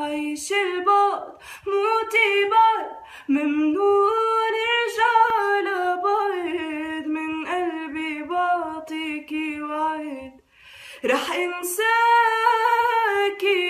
عيش البعد موتي بعد ممنوع نرجع لبعض من قلبي بعطيكي وعد رح انساكي